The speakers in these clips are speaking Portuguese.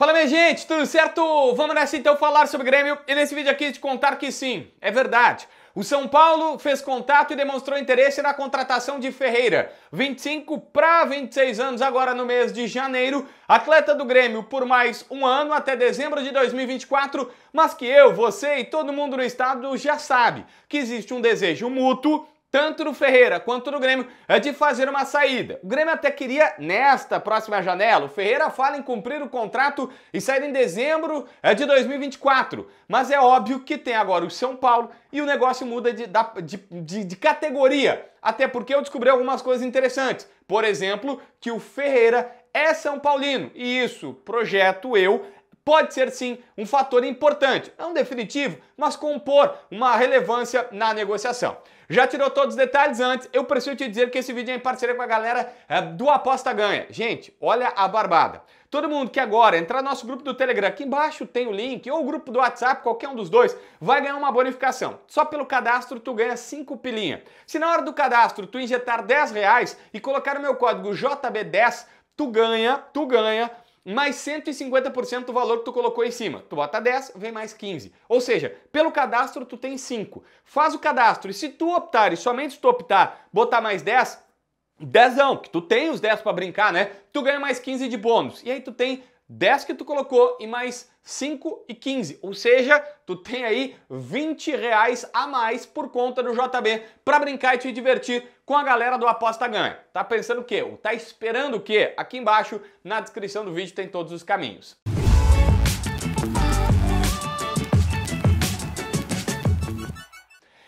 Fala minha gente, tudo certo? Vamos nessa então falar sobre Grêmio e nesse vídeo aqui te contar que sim, é verdade. O São Paulo fez contato e demonstrou interesse na contratação de Ferreira, 25 para 26 anos agora no mês de janeiro, atleta do Grêmio por mais um ano até dezembro de 2024, mas que eu, você e todo mundo no estado já sabe que existe um desejo mútuo tanto no Ferreira quanto no Grêmio, é de fazer uma saída. O Grêmio até queria, nesta próxima janela, o Ferreira fala em cumprir o contrato e sair em dezembro é de 2024. Mas é óbvio que tem agora o São Paulo e o negócio muda de, de, de, de categoria. Até porque eu descobri algumas coisas interessantes. Por exemplo, que o Ferreira é São Paulino. E isso, projeto eu, pode ser sim um fator importante, não definitivo, mas compor uma relevância na negociação. Já tirou todos os detalhes antes, eu preciso te dizer que esse vídeo é em parceria com a galera é, do Aposta Ganha. Gente, olha a barbada. Todo mundo que agora entrar no nosso grupo do Telegram, aqui embaixo tem o link, ou o grupo do WhatsApp, qualquer um dos dois, vai ganhar uma bonificação. Só pelo cadastro tu ganha 5 pilinha. Se na hora do cadastro tu injetar 10 reais e colocar o meu código JB10, tu ganha, tu ganha mais 150% do valor que tu colocou em cima. Tu bota 10, vem mais 15. Ou seja, pelo cadastro tu tem 5. Faz o cadastro e se tu optar, e somente se tu optar, botar mais 10, Dezão, que tu tem os 10 para brincar, né? Tu ganha mais 15 de bônus. E aí tu tem 10 que tu colocou e mais 5 e 15, ou seja, tu tem aí 20 reais a mais por conta do JB para brincar e te divertir com a galera do Aposta Ganha. Tá pensando o quê? Ou tá esperando o quê? Aqui embaixo na descrição do vídeo tem todos os caminhos.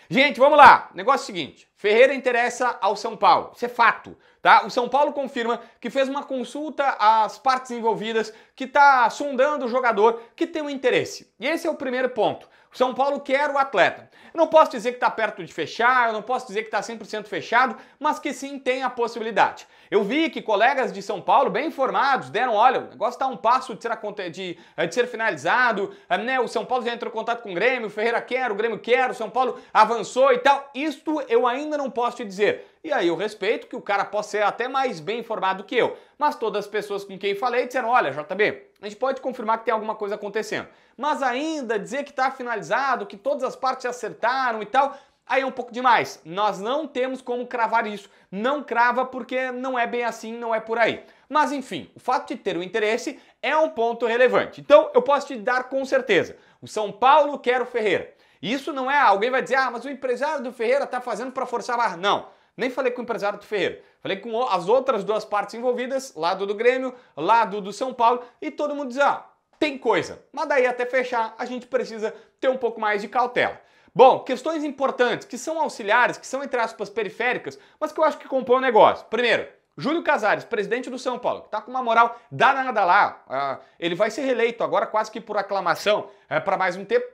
Gente, vamos lá. Negócio é seguinte. Ferreira interessa ao São Paulo. Isso é fato, tá? O São Paulo confirma que fez uma consulta às partes envolvidas, que está sondando o jogador que tem um interesse. E esse é o primeiro ponto. O São Paulo quer o atleta. Eu não posso dizer que está perto de fechar, eu não posso dizer que está 100% fechado, mas que sim tem a possibilidade. Eu vi que colegas de São Paulo, bem informados, deram, olha, o negócio está um passo de ser, de, eh, de ser finalizado, eh, né? o São Paulo já entrou em contato com o Grêmio, o Ferreira quer, o Grêmio quer, o São Paulo avançou e tal. Isto eu ainda ainda não posso te dizer. E aí eu respeito que o cara possa ser até mais bem informado que eu. Mas todas as pessoas com quem falei disseram: olha, JB, a gente pode confirmar que tem alguma coisa acontecendo. Mas ainda dizer que está finalizado, que todas as partes acertaram e tal, aí é um pouco demais. Nós não temos como cravar isso. Não crava porque não é bem assim, não é por aí. Mas enfim, o fato de ter o interesse é um ponto relevante. Então eu posso te dar com certeza. O São Paulo quer o Ferreira. Isso não é alguém vai dizer, ah, mas o empresário do Ferreira está fazendo para forçar a barra. Não. Nem falei com o empresário do Ferreira. Falei com as outras duas partes envolvidas, lado do Grêmio, lado do São Paulo, e todo mundo diz, ah, tem coisa. Mas daí até fechar, a gente precisa ter um pouco mais de cautela. Bom, questões importantes, que são auxiliares, que são, entre aspas, periféricas, mas que eu acho que compõem o negócio. Primeiro, Júlio Casares, presidente do São Paulo, que está com uma moral danada lá, ah, ele vai ser reeleito agora quase que por aclamação é, para mais um tempo,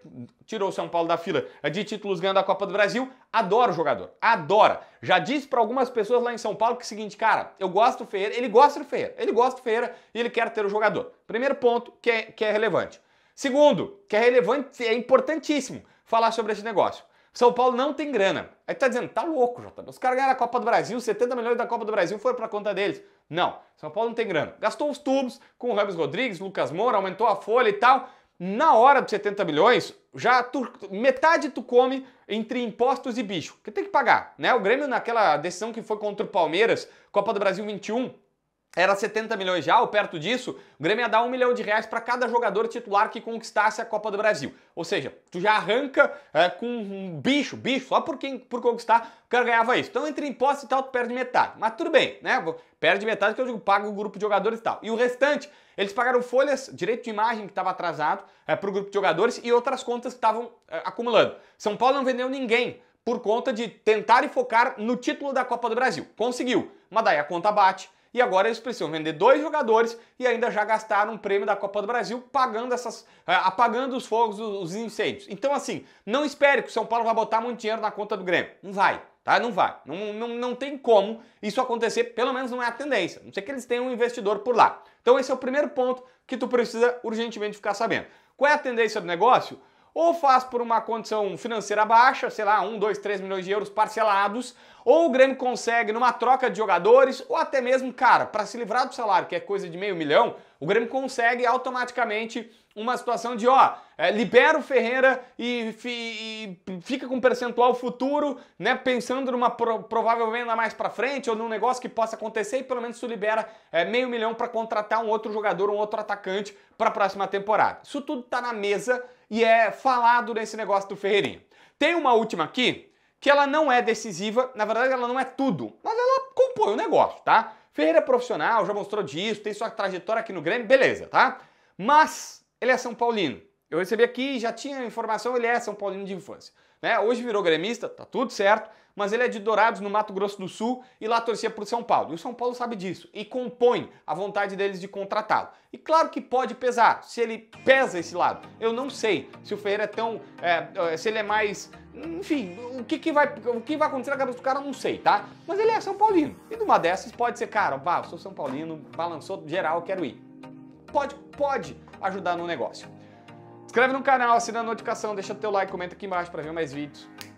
tirou o São Paulo da fila de títulos ganhando a Copa do Brasil, adora o jogador, adora. Já disse para algumas pessoas lá em São Paulo que é o seguinte, cara, eu gosto do Ferreira, ele gosta do Ferreira, ele gosta do Ferreira e ele quer ter o jogador. Primeiro ponto que é, que é relevante. Segundo, que é relevante, é importantíssimo falar sobre esse negócio. São Paulo não tem grana. Aí tá dizendo, tá louco, Jota. Os caras ganharam a Copa do Brasil, 70 milhões da Copa do Brasil foram pra conta deles. Não, São Paulo não tem grana. Gastou os tubos com o Ramos Rodrigues, Lucas Moura, aumentou a folha e tal. Na hora dos 70 milhões, já tu, metade tu come entre impostos e bicho, que tem que pagar, né? O Grêmio naquela decisão que foi contra o Palmeiras, Copa do Brasil 21, era 70 milhões já, ou perto disso, o Grêmio ia dar um milhão de reais para cada jogador titular que conquistasse a Copa do Brasil. Ou seja, tu já arranca é, com um bicho, bicho, só por, quem, por conquistar, o cara ganhava isso. Então, entre impostos e tal, tu perde metade. Mas tudo bem, né? Perde metade que eu digo, paga o grupo de jogadores e tal. E o restante, eles pagaram folhas, direito de imagem que estava atrasado é, para o grupo de jogadores e outras contas que estavam é, acumulando. São Paulo não vendeu ninguém por conta de tentar e focar no título da Copa do Brasil. Conseguiu, mas daí a conta bate e agora eles precisam vender dois jogadores e ainda já gastaram um prêmio da Copa do Brasil pagando essas, é, apagando os fogos, os incêndios. Então, assim, não espere que o São Paulo vai botar muito dinheiro na conta do Grêmio. Não vai. Tá? Não vai. Não, não, não tem como isso acontecer, pelo menos não é a tendência. Não sei que eles tenham um investidor por lá. Então esse é o primeiro ponto que tu precisa urgentemente ficar sabendo. Qual é a tendência do negócio? ou faz por uma condição financeira baixa, sei lá, 1, 2, 3 milhões de euros parcelados, ou o Grêmio consegue numa troca de jogadores, ou até mesmo, cara, para se livrar do salário, que é coisa de meio milhão, o Grêmio consegue automaticamente uma situação de, ó, é, libera o Ferreira e, e, fica com um percentual futuro, né, pensando numa pro, provável venda mais para frente ou num negócio que possa acontecer e pelo menos tu libera é, meio milhão para contratar um outro jogador, um outro atacante para a próxima temporada. Isso tudo tá na mesa e é falado nesse negócio do Ferreirinha. Tem uma última aqui que ela não é decisiva, na verdade ela não é tudo, mas ela compõe o negócio, tá? Ferreira é profissional, já mostrou disso, tem sua trajetória aqui no Grêmio, beleza, tá? Mas ele é São Paulino. Eu recebi aqui, já tinha informação, ele é São Paulino de infância né? Hoje virou gremista, tá tudo certo, mas ele é de Dourados, no Mato Grosso do Sul, e lá torcia para o São Paulo. E o São Paulo sabe disso e compõe a vontade deles de contratá-lo. E claro que pode pesar, se ele pesa esse lado. Eu não sei se o Ferreira é tão. É, é, se ele é mais. Enfim, o que, que, vai, o que vai acontecer na cabeça do cara, eu não sei, tá? Mas ele é São Paulino. E numa dessas pode ser, cara, bah, sou São Paulino, balançou geral, quero ir. Pode, pode ajudar no negócio. Inscreve no canal, assina a notificação, deixa o teu like, comenta aqui embaixo para ver mais vídeos.